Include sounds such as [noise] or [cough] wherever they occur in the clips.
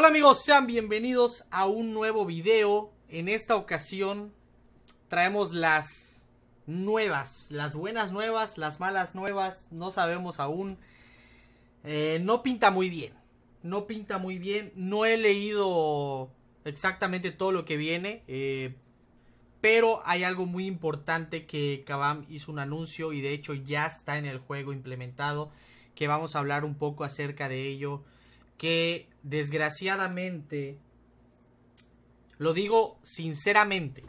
Hola amigos, sean bienvenidos a un nuevo video. En esta ocasión traemos las nuevas, las buenas nuevas, las malas nuevas, no sabemos aún. Eh, no pinta muy bien, no pinta muy bien, no he leído exactamente todo lo que viene, eh, pero hay algo muy importante que Kabam hizo un anuncio y de hecho ya está en el juego implementado, que vamos a hablar un poco acerca de ello que desgraciadamente, lo digo sinceramente,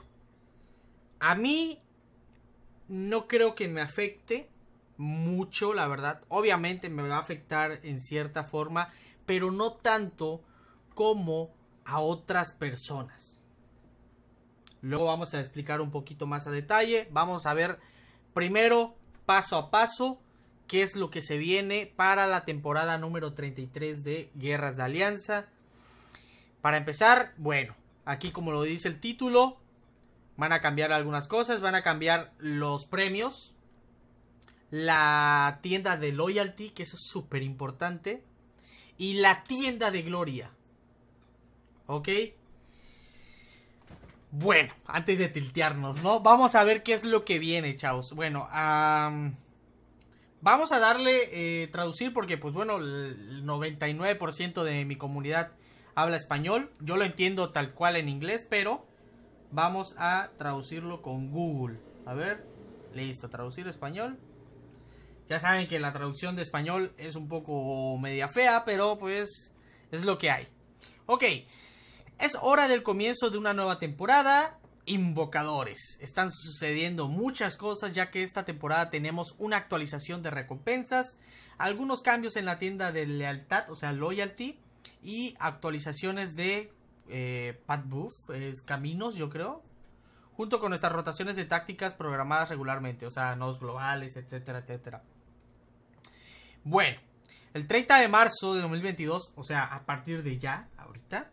a mí no creo que me afecte mucho, la verdad. Obviamente me va a afectar en cierta forma, pero no tanto como a otras personas. Luego vamos a explicar un poquito más a detalle. Vamos a ver primero, paso a paso, qué es lo que se viene para la temporada número 33 de Guerras de Alianza. Para empezar, bueno, aquí como lo dice el título, van a cambiar algunas cosas, van a cambiar los premios, la tienda de loyalty, que eso es súper importante, y la tienda de gloria. ¿Ok? Bueno, antes de tiltearnos, ¿no? Vamos a ver qué es lo que viene, chavos. Bueno, ah... Vamos a darle eh, traducir porque, pues bueno, el 99% de mi comunidad habla español. Yo lo entiendo tal cual en inglés, pero vamos a traducirlo con Google. A ver, listo, traducir español. Ya saben que la traducción de español es un poco media fea, pero pues es lo que hay. Ok, es hora del comienzo de una nueva temporada invocadores. Están sucediendo muchas cosas ya que esta temporada tenemos una actualización de recompensas, algunos cambios en la tienda de lealtad, o sea, loyalty, y actualizaciones de eh, Buff, caminos yo creo, junto con nuestras rotaciones de tácticas programadas regularmente, o sea, nodos globales, etcétera, etcétera. Bueno, el 30 de marzo de 2022, o sea, a partir de ya, ahorita,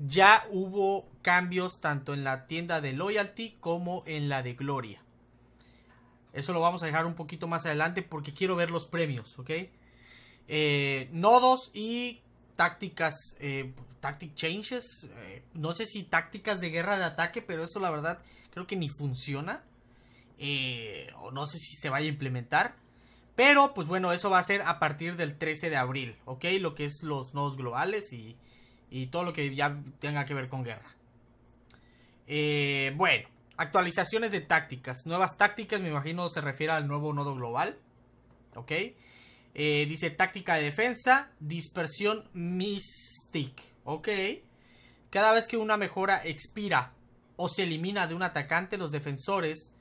ya hubo cambios tanto en la tienda de Loyalty como en la de Gloria. Eso lo vamos a dejar un poquito más adelante porque quiero ver los premios, ¿ok? Eh, nodos y tácticas, eh, tactic changes, eh, no sé si tácticas de guerra de ataque, pero eso la verdad creo que ni funciona. Eh, o no sé si se vaya a implementar. Pero pues bueno, eso va a ser a partir del 13 de abril, ¿ok? Lo que es los nodos globales y, y todo lo que ya tenga que ver con guerra. Eh, bueno, actualizaciones de tácticas. Nuevas tácticas, me imagino se refiere al nuevo nodo global. ¿Ok? Eh, dice táctica de defensa, dispersión mystic. ¿Ok? Cada vez que una mejora expira o se elimina de un atacante, los defensores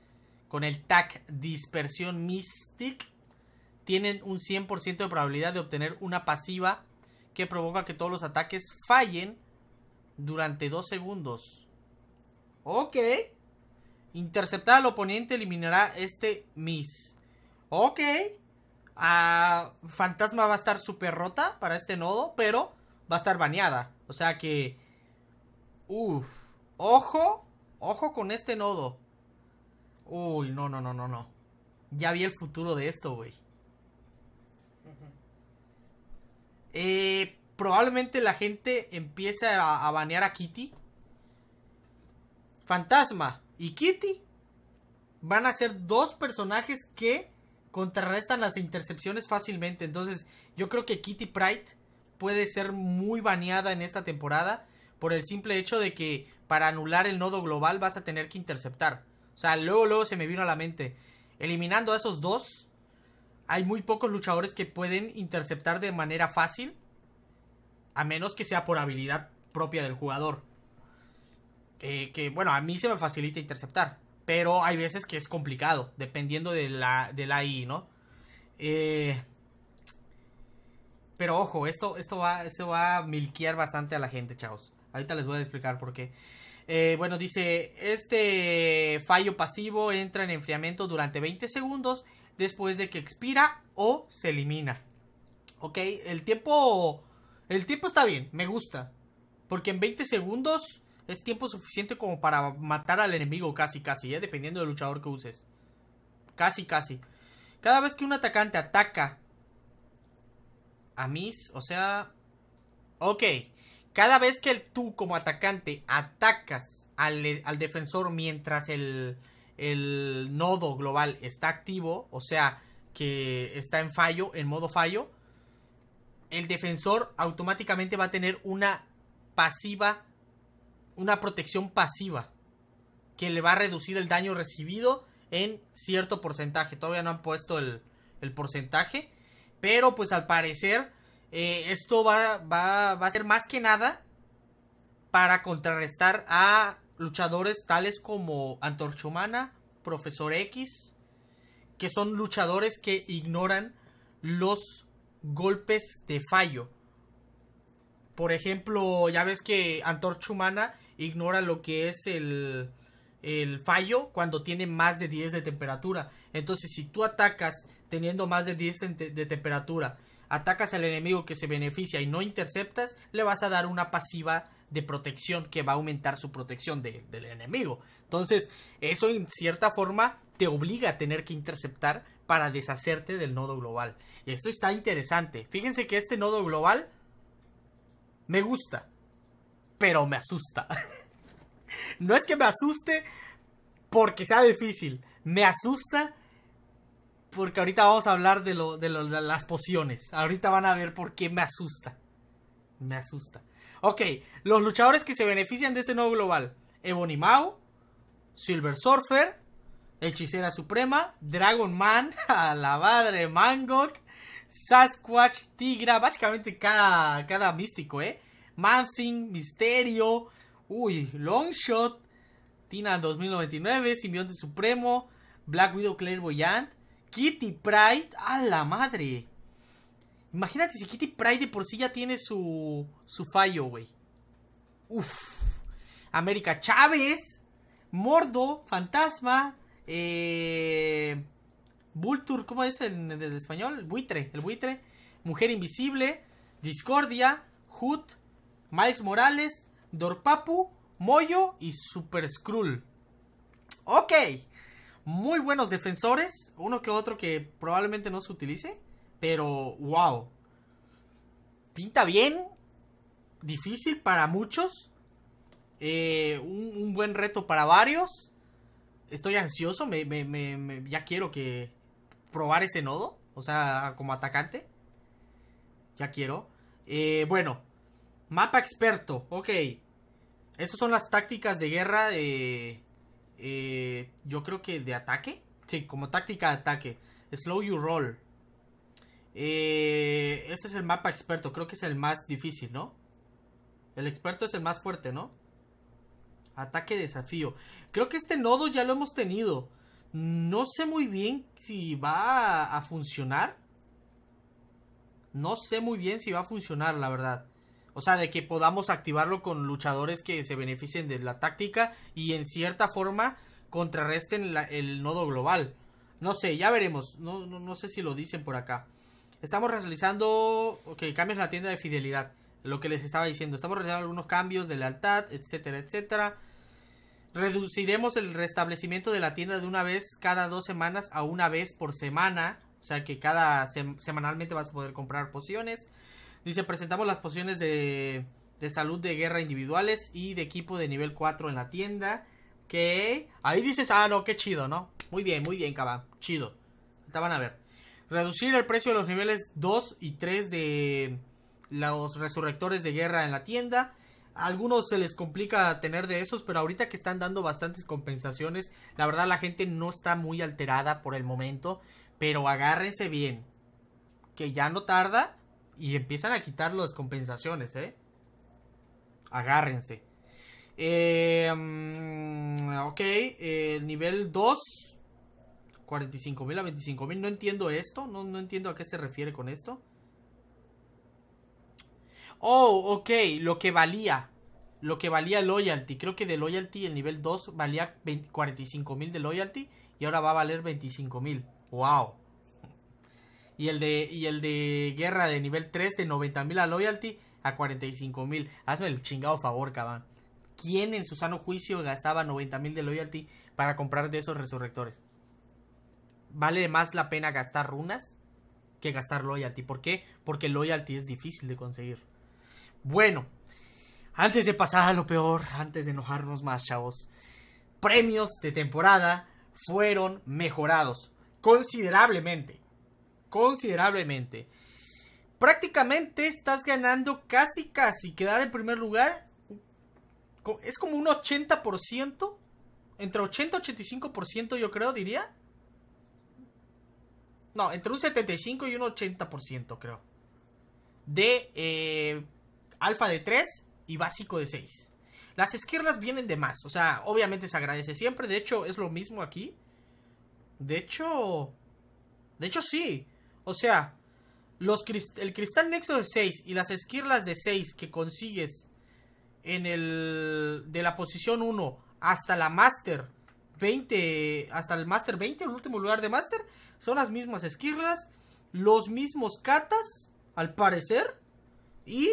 con el tag dispersión mystic tienen un 100% de probabilidad de obtener una pasiva que provoca que todos los ataques fallen durante dos segundos. Ok. Interceptar al oponente eliminará este Miss. Ok. Ah, Fantasma va a estar super rota para este nodo, pero va a estar baneada. O sea que... Uf. Ojo. Ojo con este nodo. Uy, no, no, no, no, no. Ya vi el futuro de esto, güey. Eh, probablemente la gente empiece a, banear a Kitty. Fantasma y Kitty van a ser dos personajes que contrarrestan las intercepciones fácilmente. Entonces, yo creo que Kitty Pride puede ser muy baneada en esta temporada por el simple hecho de que para anular el nodo global vas a tener que interceptar. O sea, luego, luego se me vino a la mente. Eliminando a esos dos, hay muy pocos luchadores que pueden interceptar de manera fácil, a menos que sea por habilidad propia del jugador. Eh, que bueno, a mí se me facilita interceptar, pero hay veces que es complicado, dependiendo de la, del AI, ¿no? Eh, pero ojo, esto, esto, va, esto va a milquear bastante a la gente, chavos. Ahorita les voy a explicar por qué. Eh, bueno, dice, este fallo pasivo entra en enfriamiento durante 20 segundos después de que expira o se elimina. Ok, el tiempo. El tiempo está bien, me gusta. Porque en 20 segundos es tiempo suficiente como para matar al enemigo casi casi, ¿eh? dependiendo del luchador que uses. Casi casi. Cada vez que un atacante ataca a mis, o sea... Ok, cada vez que tú como atacante atacas al defensor mientras el, el nodo global está activo, o sea, que está en fallo, en modo fallo, el defensor automáticamente va a tener una pasiva, una protección pasiva, que le va a reducir el daño recibido en cierto porcentaje. Todavía no han puesto el, porcentaje, pero pues al parecer eh, esto va a ser más que nada para contrarrestar a luchadores tales como Antorchumana, Profesor X, que son luchadores que ignoran los golpes de fallo. Por ejemplo, ya ves que Antorchumana ignora lo que es el, el fallo cuando tiene más de 10 de temperatura. Entonces, si tú atacas teniendo más de 10 de, de temperatura, atacas al enemigo que se beneficia y no interceptas, le vas a dar una pasiva de protección que va a aumentar su protección del enemigo. Entonces, eso en cierta forma te obliga a tener que interceptar para deshacerte del nodo global. Esto está interesante. Fíjense que este nodo global me gusta, pero me asusta. [laughs] no es que me asuste porque sea difícil, me asusta porque ahorita vamos a hablar de, de las pociones. Ahorita van a ver por qué me asusta. Me asusta. Ok, los luchadores que se benefician de este nuevo global. Ebony Mao, Silver Surfer, Hechicera Suprema, Dragon Man, [laughs] a la madre Mangok, Sasquatch, Tigra, básicamente cada, cada místico, ¿eh? Manfing, Misterio, uy, Longshot, Tina 2099, Simbionte Supremo, Black Widow Clairvoyant, Kitty Pride, a la madre. Imagínate si Kitty Pride por sí ya tiene su, su fallo, güey. Uf. América Chávez, Mordo, Fantasma, eh, Vulture, ¿cómo es en, el español? buitre, el buitre. Mujer Invisible, Discordia, Hood, Miles Morales, Dorpapu, Moyo y Super Skrull. Ok. Muy buenos defensores. Uno que otro que probablemente no se utilice. Pero, wow. Pinta bien. Difícil para muchos. Eh, un, buen reto para varios. Estoy ansioso. Me, me, me, ya quiero que probar ese nodo. O sea, como atacante. Ya quiero. Eh, bueno. Mapa experto. Ok. Estas son las tácticas de guerra de... Eh, yo creo que de ataque. Sí, como táctica de ataque. Slow you roll. Eh, este es el mapa experto, creo que es el más difícil, ¿no? El experto es el más fuerte, ¿no? Ataque desafío. Creo que este nodo ya lo hemos tenido. No sé muy bien si va a funcionar. No sé muy bien si va a funcionar, la verdad. O sea, de que podamos activarlo con luchadores que se beneficien de la táctica y en cierta forma contrarresten el nodo global. No sé, ya veremos. no sé si lo dicen por acá. Estamos realizando, ok, cambios en la tienda de fidelidad, lo que les estaba diciendo. Estamos realizando algunos cambios de lealtad, etcétera, etcétera. Reduciremos el restablecimiento de la tienda de una vez cada dos semanas a una vez por semana. O sea que cada semanalmente vas a poder comprar pociones. Dice, presentamos las pociones de, de salud de guerra individuales y de equipo de nivel 4 en la tienda. Que ahí dices, ah, no, qué chido, ¿no? Muy bien, muy bien, cabrón, Chido. Estaban a ver. Reducir el precio de los niveles 2 y 3 de los resurrectores de guerra en la tienda. algunos se les complica tener de esos, pero ahorita que están dando bastantes compensaciones, la verdad la gente no está muy alterada por el momento, pero agárrense bien, que ya no tarda y empiezan a quitar las compensaciones, ¿eh? Agárrense. Eh, mm, ok, el eh, nivel 2, 45.000 mil a 25.000, No entiendo esto. No, entiendo a qué se refiere con esto. Oh, ok. Lo que valía. Lo que valía Loyalty. Creo que de Loyalty el nivel 2 valía 45.000 de Loyalty. Y ahora va a valer 25.000, Wow. Y el, de, y el de guerra de nivel 3 de 90.000 a Loyalty a 45.000 Hazme el chingado favor, cabrón. ¿Quién en su sano juicio gastaba 90.000 de Loyalty para comprar de esos resurrectores? vale más la pena gastar runas que gastar loyalty. ¿Por qué? Porque loyalty es difícil de conseguir. Bueno, antes de pasar a lo peor, antes de enojarnos más, chavos, premios de temporada fueron mejorados considerablemente. Considerablemente. Prácticamente estás ganando casi, casi quedar en primer lugar. Es como un 80%, entre 80 y 85% yo creo, diría no, entre un 75 y un 80% creo. De eh, alfa de 3 y básico de 6. Las esquirlas vienen de más, o sea, obviamente se agradece siempre, de hecho es lo mismo aquí. De hecho, de hecho sí, o sea, los el cristal nexo de 6 y las esquirlas de 6 que consigues en el de la posición 1 hasta la master 20 hasta el master 20, el último lugar de master, son las mismas esquirlas, los mismos katas, al parecer, y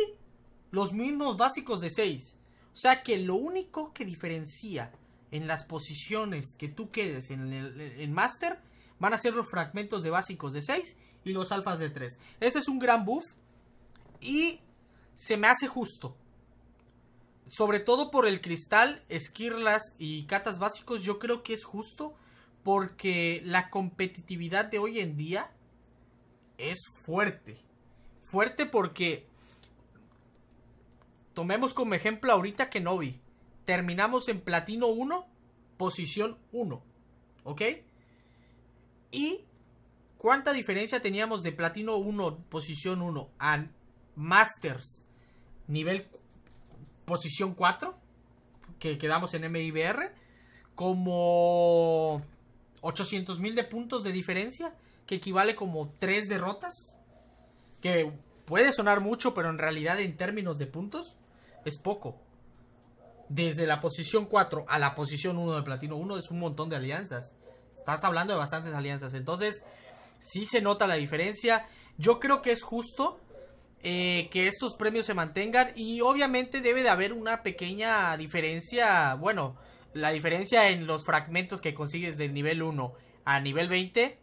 los mismos básicos de 6. O sea que lo único que diferencia en las posiciones que tú quedes en el en Master van a ser los fragmentos de básicos de 6 y los alfas de 3. Este es un gran buff y se me hace justo. Sobre todo por el cristal, esquirlas y catas básicos, yo creo que es justo porque la competitividad de hoy en día es fuerte. Fuerte porque tomemos como ejemplo ahorita que no vi, Terminamos en platino 1, posición 1. ¿Ok? Y cuánta diferencia teníamos de platino 1, posición 1 a Masters, nivel posición 4, que quedamos en MIBR, como 800 mil de puntos de diferencia, que equivale como tres derrotas, que puede sonar mucho, pero en realidad en términos de puntos es poco. Desde la posición 4 a la posición 1 de Platino 1 es un montón de alianzas. Estás hablando de bastantes alianzas. Entonces, sí se nota la diferencia. Yo creo que es justo eh, que estos premios se mantengan. Y obviamente debe de haber una pequeña diferencia. Bueno, la diferencia en los fragmentos que consigues del nivel 1 a nivel 20,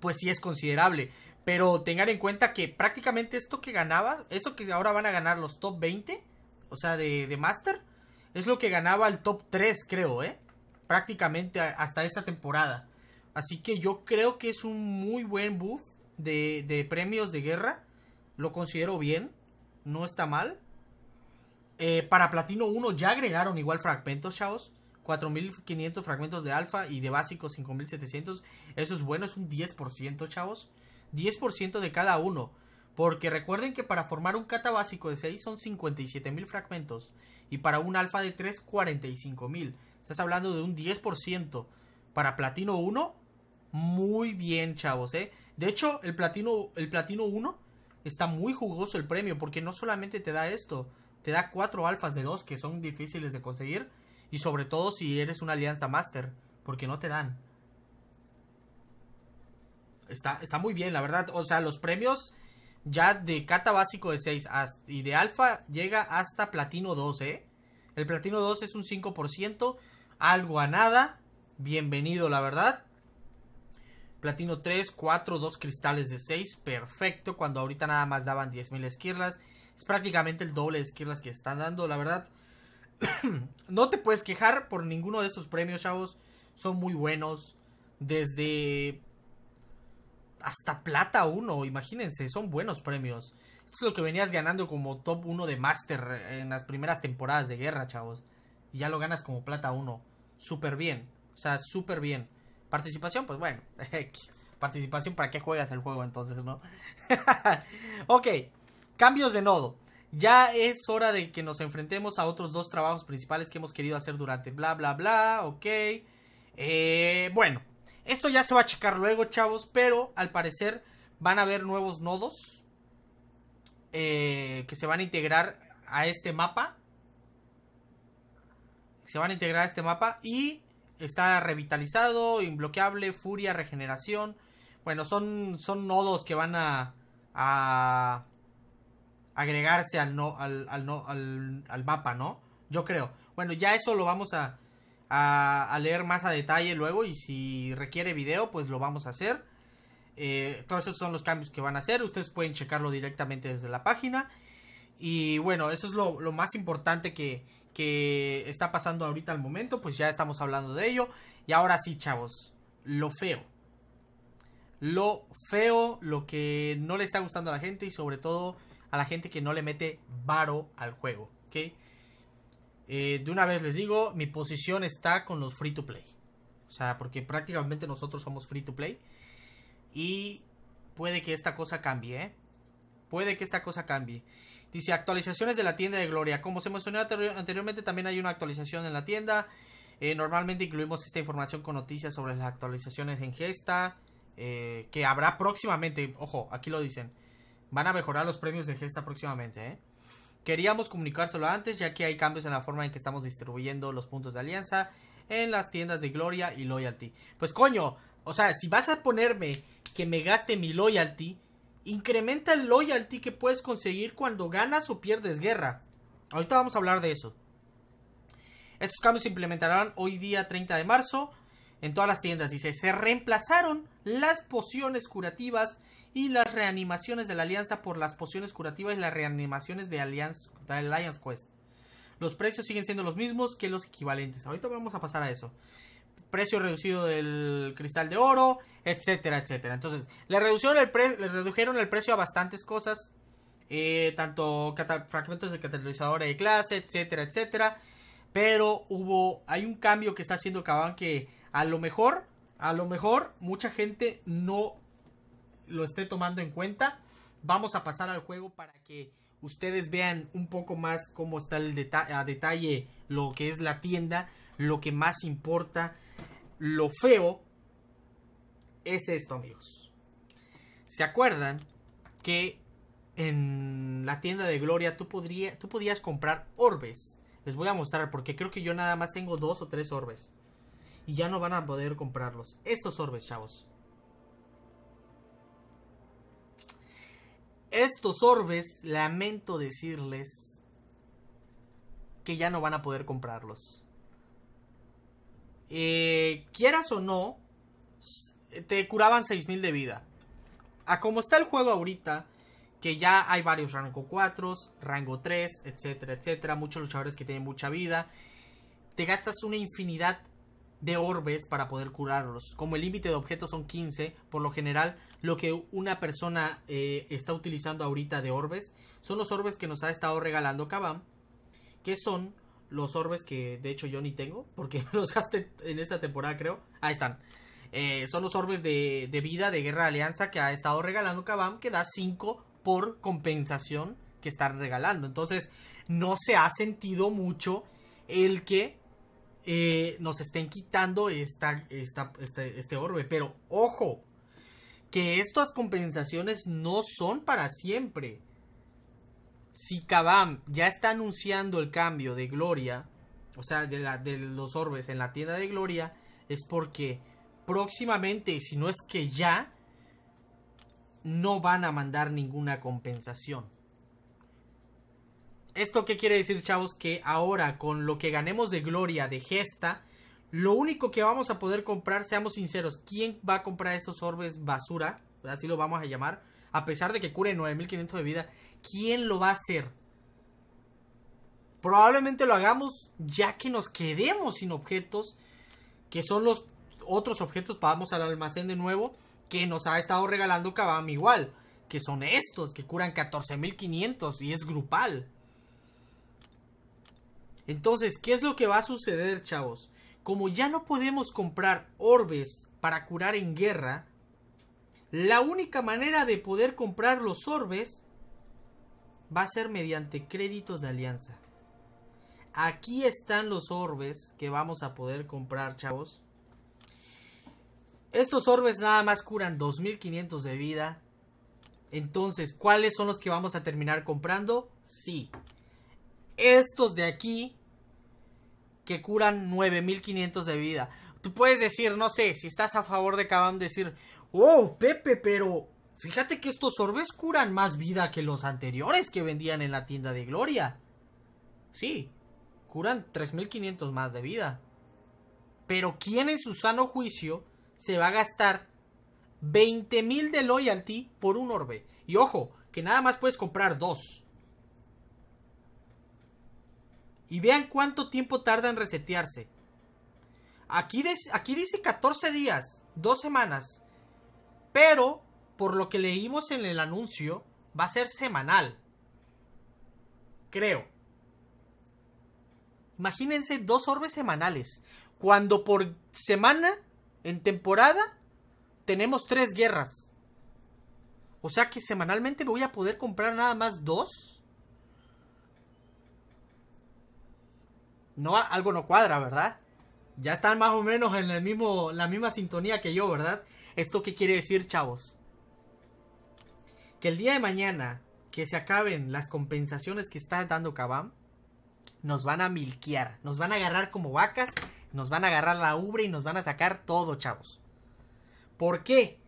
pues sí es considerable. Pero tengan en cuenta que prácticamente esto que ganaba, esto que ahora van a ganar los top 20, o sea, de, Master, es lo que ganaba el top 3, creo, ¿eh? Prácticamente hasta esta temporada. Así que yo creo que es un muy buen buff de, de premios de guerra. Lo considero bien, no está mal. Eh, para Platino 1 ya agregaron igual fragmentos, chavos. 4.500 fragmentos de alfa y de básico 5.700. Eso es bueno, es un 10%, chavos. 10% de cada uno. Porque recuerden que para formar un kata básico de 6 son 57.000 fragmentos. Y para un alfa de 3, 45.000. Estás hablando de un 10%. Para platino 1, muy bien, chavos, ¿eh? De hecho, el platino, el platino 1 está muy jugoso el premio. Porque no solamente te da esto te da 4 alfas de 2 que son difíciles de conseguir. Y sobre todo si eres una alianza master. Porque no te dan. Está, está muy bien, la verdad. O sea, los premios ya de cata básico de 6 y de alfa llega hasta platino 2, ¿eh? El platino 2 es un 5%. Algo a nada. Bienvenido, la verdad. Platino 3, 4, 2 cristales de 6. Perfecto. Cuando ahorita nada más daban 10.000 esquirlas es prácticamente el doble de esquirlas que están dando, la verdad. [clears throat] no te puedes quejar por ninguno de estos premios, chavos. Son muy buenos. Desde hasta plata 1, imagínense, son buenos premios. Esto es lo que venías ganando como top 1 de Master en las primeras temporadas de guerra, chavos. Y ya lo ganas como plata 1. Súper bien. O sea, súper bien. Participación, pues bueno. [laughs] Participación, ¿para qué juegas el juego entonces, no? [laughs] ok. Cambios de nodo. Ya es hora de que nos enfrentemos a otros dos trabajos principales que hemos querido hacer durante bla bla bla, ok. Eh, bueno, esto ya se va a checar luego, chavos, pero al parecer van a haber nuevos nodos eh, que se van a integrar a este mapa. Se van a integrar a este mapa y está revitalizado, imbloqueable, furia, regeneración. Bueno, son, son nodos que van a agregarse al, no, no, al, mapa, ¿no? Yo creo. Bueno, ya eso lo vamos a, leer más a detalle luego y si requiere video, pues lo vamos a hacer. Eh, todos esos son los cambios que van a hacer. Ustedes pueden checarlo directamente desde la página. Y bueno, eso es lo, más importante que, que está pasando ahorita al momento. Pues ya estamos hablando de ello. Y ahora sí, chavos, lo feo. Lo feo, lo que no le está gustando a la gente y sobre todo a la gente que no le mete varo al juego, ¿ok? Eh, de una vez les digo, mi posición está con los free to play. O sea, porque prácticamente nosotros somos free to play. Y puede que esta cosa cambie, ¿eh? Puede que esta cosa cambie. Dice, actualizaciones de la tienda de Gloria. Como se mencionó anteriormente, también hay una actualización en la tienda. Eh, normalmente incluimos esta información con noticias sobre las actualizaciones en gesta. Eh, que habrá próximamente. Ojo, aquí lo dicen. Van a mejorar los premios de gesta próximamente, ¿eh? Queríamos comunicárselo antes, ya que hay cambios en la forma en que estamos distribuyendo los puntos de alianza en las tiendas de Gloria y Loyalty. Pues coño, o sea, si vas a ponerme que me gaste mi Loyalty, incrementa el Loyalty que puedes conseguir cuando ganas o pierdes guerra. Ahorita vamos a hablar de eso. Estos cambios se implementarán hoy día 30 de marzo en todas las tiendas. Dice, se reemplazaron las pociones curativas y las reanimaciones de la Alianza por las pociones curativas y las reanimaciones de Alliance, Alliance Quest. Los precios siguen siendo los mismos que los equivalentes. Ahorita vamos a pasar a eso. Precio reducido del cristal de oro, etcétera, etcétera. Entonces, le redujeron el, le redujeron el precio a bastantes cosas. Eh, tanto fragmentos de catalizador de clase, etcétera, etcétera. Pero hubo, hay un cambio que está haciendo Caban que a lo mejor, a lo mejor mucha gente no lo esté tomando en cuenta. Vamos a pasar al juego para que ustedes vean un poco más cómo está el a detalle lo que es la tienda, lo que más importa, lo feo es esto, amigos. ¿Se acuerdan que en la tienda de Gloria tú, podrías tú podías comprar orbes? Les voy a mostrar porque creo que yo nada más tengo dos o tres orbes. Y ya no van a poder comprarlos. Estos orbes, chavos. Estos orbes, lamento decirles que ya no van a poder comprarlos. Eh, quieras o no, te curaban 6000 de vida. A como está el juego ahorita, que ya hay varios rango 4, rango 3, etcétera, etcétera, muchos luchadores que tienen mucha vida, te gastas una infinidad de orbes para poder curarlos. Como el límite de objetos son 15, por lo general lo que una persona eh, está utilizando ahorita de orbes son los orbes que nos ha estado regalando Kabam, que son los orbes que de hecho yo ni tengo, porque [laughs] los gasté en esta temporada creo. Ahí están. Eh, son los orbes de, de, vida de Guerra Alianza que ha estado regalando Kabam, que da 5 por compensación que están regalando. Entonces, no se ha sentido mucho el que eh, nos estén quitando este, este, orbe. Pero ojo, que estas compensaciones no son para siempre. Si Kabam ya está anunciando el cambio de Gloria, o sea, de, de los orbes en la tienda de Gloria, es porque próximamente, si no es que ya, no van a mandar ninguna compensación. ¿Esto qué quiere decir, chavos? Que ahora, con lo que ganemos de gloria de gesta, lo único que vamos a poder comprar, seamos sinceros, ¿quién va a comprar estos orbes basura? Así lo vamos a llamar. A pesar de que cure 9500 de vida, ¿quién lo va a hacer? Probablemente lo hagamos ya que nos quedemos sin objetos, que son los otros objetos, vamos al almacén de nuevo, que nos ha estado regalando Kabam igual, que son estos, que curan 14500 y es grupal. Entonces, ¿qué es lo que va a suceder, chavos? Como ya no podemos comprar orbes para curar en guerra, la única manera de poder comprar los orbes va a ser mediante créditos de alianza. Aquí están los orbes que vamos a poder comprar, chavos. Estos orbes nada más curan 2500 de vida. Entonces, ¿cuáles son los que vamos a terminar comprando? Sí, estos de aquí que curan 9500 de vida. Tú puedes decir, no sé, si estás a favor de Kabam, decir, oh, Pepe, pero fíjate que estos orbes curan más vida que los anteriores que vendían en la tienda de Gloria. Sí, curan 3500 más de vida. Pero ¿quién en su sano juicio se va a gastar 20.000 de loyalty por un orbe? Y ojo, que nada más puedes comprar dos. Y vean cuánto tiempo tarda en resetearse. Aquí, aquí dice 14 días, 2 semanas. Pero, por lo que leímos en el anuncio, va a ser semanal. Creo. Imagínense dos orbes semanales. Cuando por semana, en temporada, tenemos tres guerras. O sea que semanalmente me voy a poder comprar nada más dos. no, algo no cuadra, ¿verdad? Ya están más o menos en el mismo, la misma sintonía que yo, ¿verdad? ¿Esto qué quiere decir, chavos? Que el día de mañana que se acaben las compensaciones que está dando Kabam. nos van a milquear, nos van a agarrar como vacas, nos van a agarrar la ubre y nos van a sacar todo, chavos. ¿Por qué?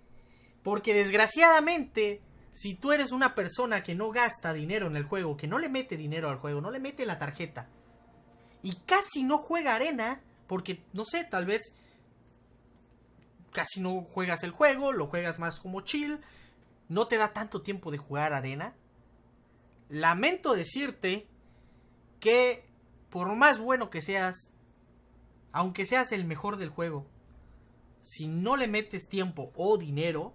Porque desgraciadamente, si tú eres una persona que no gasta dinero en el juego, que no le mete dinero al juego, no le mete la tarjeta, y casi no juega arena porque, no sé, tal vez casi no juegas el juego, lo juegas más como chill, no te da tanto tiempo de jugar arena. Lamento decirte que por más bueno que seas, aunque seas el mejor del juego, si no le metes tiempo o dinero,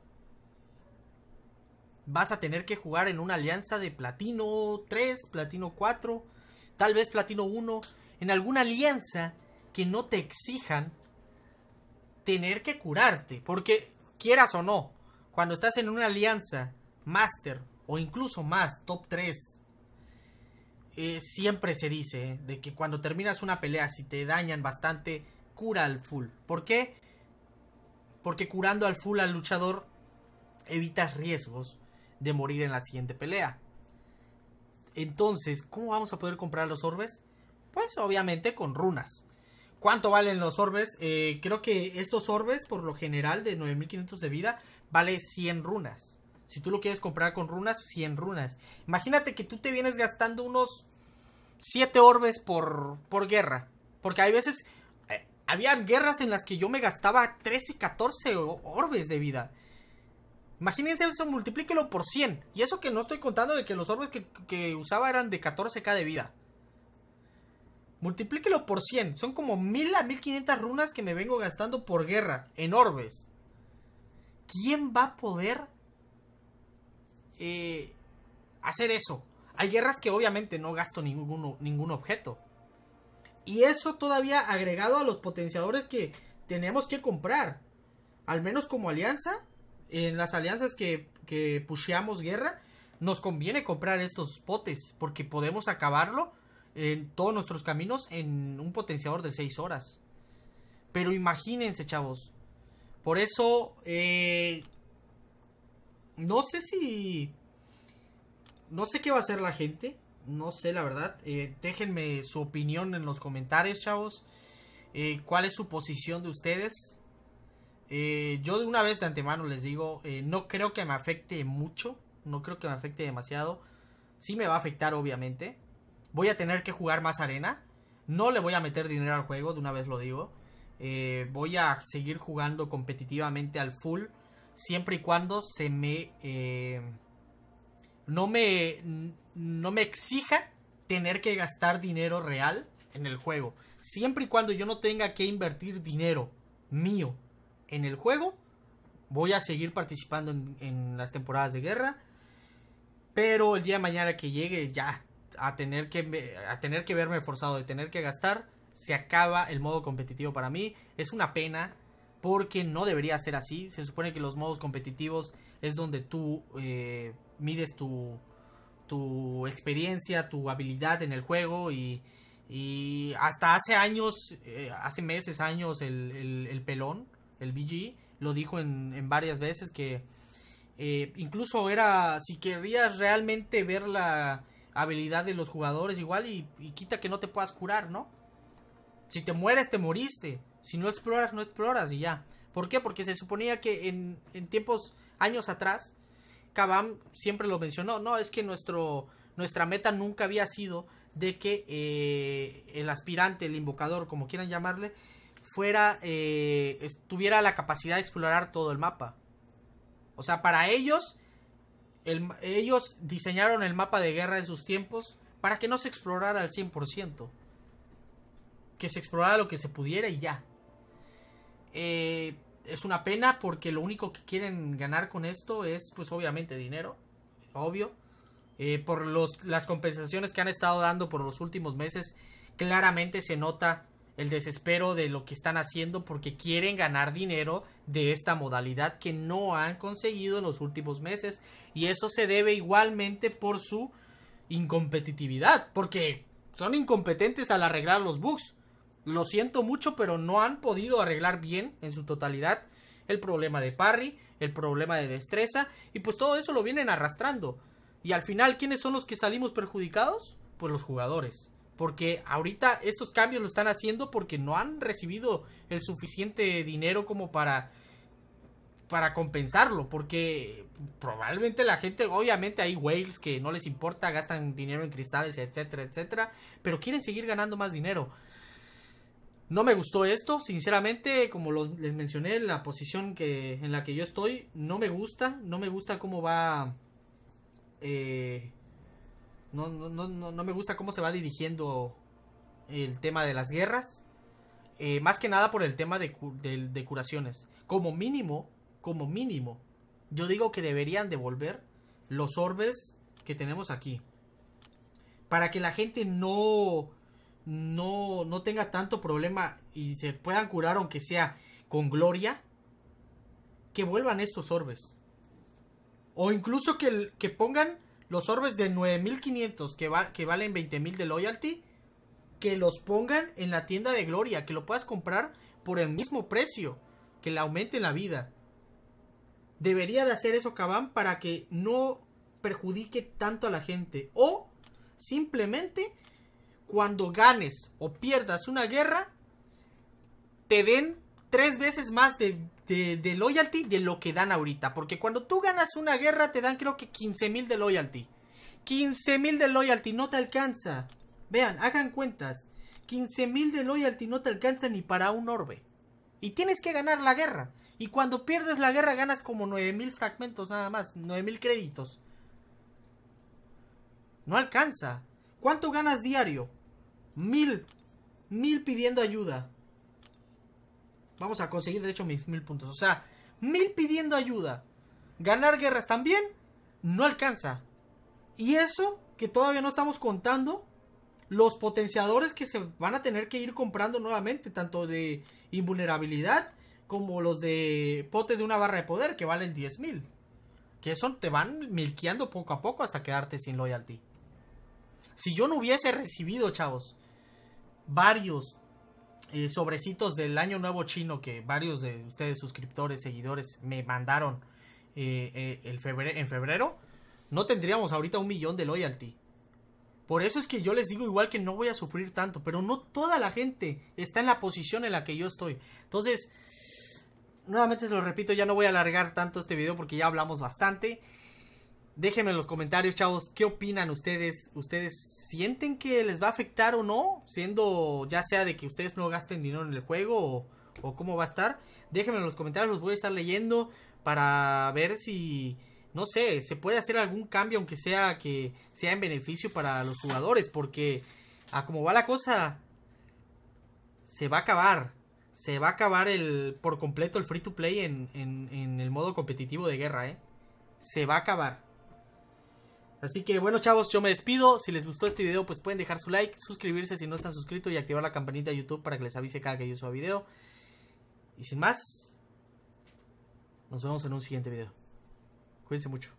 vas a tener que jugar en una alianza de platino 3, platino 4, tal vez platino 1 en alguna alianza que no te exijan tener que curarte. Porque quieras o no, cuando estás en una alianza master o incluso más, top 3, eh, siempre se dice eh, de que cuando terminas una pelea, si te dañan bastante, cura al full. ¿Por qué? Porque curando al full al luchador evitas riesgos de morir en la siguiente pelea. Entonces, ¿cómo vamos a poder comprar los orbes? Pues, obviamente con runas. ¿Cuánto valen los orbes? Eh, creo que estos orbes, por lo general, de 9500 de vida, vale 100 runas. Si tú lo quieres comprar con runas, 100 runas. Imagínate que tú te vienes gastando unos 7 orbes por, por guerra. Porque hay veces... Eh, habían guerras en las que yo me gastaba 13, 14 orbes de vida. Imagínense eso, multiplíquelo por 100. Y eso que no estoy contando de que los orbes que, que usaba eran de 14k de vida. Multiplíquelo por 100. Son como 1000 a 1500 runas que me vengo gastando por guerra en orbes. ¿Quién va a poder eh, hacer eso? Hay guerras que obviamente no gasto ningún objeto. Y eso todavía agregado a los potenciadores que tenemos que comprar. Al menos como alianza, en las alianzas que, que pusheamos guerra, nos conviene comprar estos potes porque podemos acabarlo en todos nuestros caminos en un potenciador de 6 horas. Pero imagínense, chavos. Por eso, eh, no sé si... No sé qué va a hacer la gente. No sé, la verdad. Eh, déjenme su opinión en los comentarios, chavos. Eh, ¿Cuál es su posición de ustedes? yo de una vez de antemano les digo, no creo que me afecte mucho. No creo que me afecte demasiado. Sí me va a afectar, obviamente voy a tener que jugar más arena. No le voy a meter dinero al juego, de una vez lo digo. Eh, voy a seguir jugando competitivamente al full. Siempre y cuando se me. Eh, no me. No me exija tener que gastar dinero real en el juego. Siempre y cuando yo no tenga que invertir dinero mío en el juego. Voy a seguir participando en, en las temporadas de guerra. Pero el día de mañana que llegue ya a tener, que, tener que verme forzado, de tener que gastar, se acaba el modo competitivo para mí. Es una pena porque no debería ser así. Se supone que los modos competitivos es donde tú eh, mides tu, tu experiencia, tu habilidad en el juego y, hasta hace años, eh, hace meses, años, el, pelón, el BG, lo dijo en, en varias veces que eh, incluso era, si querías realmente ver la, habilidad de los jugadores igual y, quita que no te puedas curar, ¿no? Si te mueres, te moriste. Si no exploras, no exploras y ya. ¿Por qué? Porque se suponía que en, en tiempos, años atrás, Kabam siempre lo mencionó. No, es que nuestro, nuestra meta nunca había sido de que eh, el aspirante, el invocador, como quieran llamarle, fuera, eh, tuviera la capacidad de explorar todo el mapa. O sea, para ellos ellos diseñaron el mapa de guerra en sus tiempos para que no se explorara al 100%. Que se explorara lo que se pudiera y ya. Eh, es una pena porque lo único que quieren ganar con esto es, pues obviamente, dinero. Obvio. Eh, por las compensaciones que han estado dando por los últimos meses, claramente se nota el desespero de lo que están haciendo porque quieren ganar dinero de esta modalidad que no han conseguido en los últimos meses y eso se debe igualmente por su incompetitividad porque son incompetentes al arreglar los bugs. Lo siento mucho, pero no han podido arreglar bien en su totalidad el problema de parry, el problema de destreza y pues todo eso lo vienen arrastrando. Y al final, ¿quiénes son los que salimos perjudicados? Pues los jugadores. Porque ahorita estos cambios lo están haciendo porque no han recibido el suficiente dinero como para para compensarlo, porque probablemente la gente, obviamente hay whales que no les importa, gastan dinero en cristales, etcétera, etcétera, pero quieren seguir ganando más dinero. No me gustó esto, sinceramente, como les mencioné, la posición que, en la que yo estoy, no me gusta, no me gusta cómo va eh, no, me gusta cómo se va dirigiendo el tema de las guerras. Eh, más que nada por el tema de, curaciones. Como mínimo, como mínimo, yo digo que deberían devolver los orbes que tenemos aquí. Para que la gente no, no, tenga tanto problema y se puedan curar aunque sea con gloria. Que vuelvan estos orbes. O incluso que, que pongan los orbes de 9500 que, que valen 20000 de loyalty, que los pongan en la tienda de Gloria, que lo puedas comprar por el mismo precio, que le aumenten la vida. Debería de hacer eso Kaban para que no perjudique tanto a la gente. O simplemente cuando ganes o pierdas una guerra, te den tres veces más de de, loyalty de lo que dan ahorita. Porque cuando tú ganas una guerra te dan creo que 15.000 de loyalty. 15.000 mil de loyalty no te alcanza. Vean, hagan cuentas. 15.000 mil de loyalty no te alcanza ni para un orbe. Y tienes que ganar la guerra. Y cuando pierdes la guerra ganas como 9 mil fragmentos nada más. 9 mil créditos. No alcanza. ¿Cuánto ganas diario? Mil. Mil pidiendo ayuda. Vamos a conseguir, de hecho, mis mil puntos. O sea, mil pidiendo ayuda. Ganar guerras también no alcanza. Y eso que todavía no estamos contando los potenciadores que se van a tener que ir comprando nuevamente, tanto de invulnerabilidad como los de pote de una barra de poder que valen 10.000. Que eso te van milkeando poco a poco hasta quedarte sin loyalty. Si yo no hubiese recibido, chavos, varios eh, sobrecitos del Año Nuevo Chino que varios de ustedes, suscriptores, seguidores, me mandaron eh, eh, en febrero, no tendríamos ahorita un millón de loyalty. Por eso es que yo les digo igual que no voy a sufrir tanto, pero no toda la gente está en la posición en la que yo estoy. Entonces, nuevamente se lo repito, ya no voy a alargar tanto este video porque ya hablamos bastante. Déjenme en los comentarios, chavos, qué opinan ustedes. ¿Ustedes sienten que les va a afectar o no? Siendo ya sea de que ustedes no gasten dinero en el juego o, cómo va a estar. Déjenme en los comentarios, los voy a estar leyendo para ver si, no sé, se puede hacer algún cambio, aunque sea que sea en beneficio para los jugadores, porque a como va la cosa, se va a acabar. Se va a acabar el, por completo el free to play en, en el modo competitivo de guerra, ¿eh? Se va a acabar. Así que bueno chavos, yo me despido. Si les gustó este video, pues pueden dejar su like, suscribirse si no están suscritos y activar la campanita de YouTube para que les avise cada que yo suba video. Y sin más, nos vemos en un siguiente video. Cuídense mucho.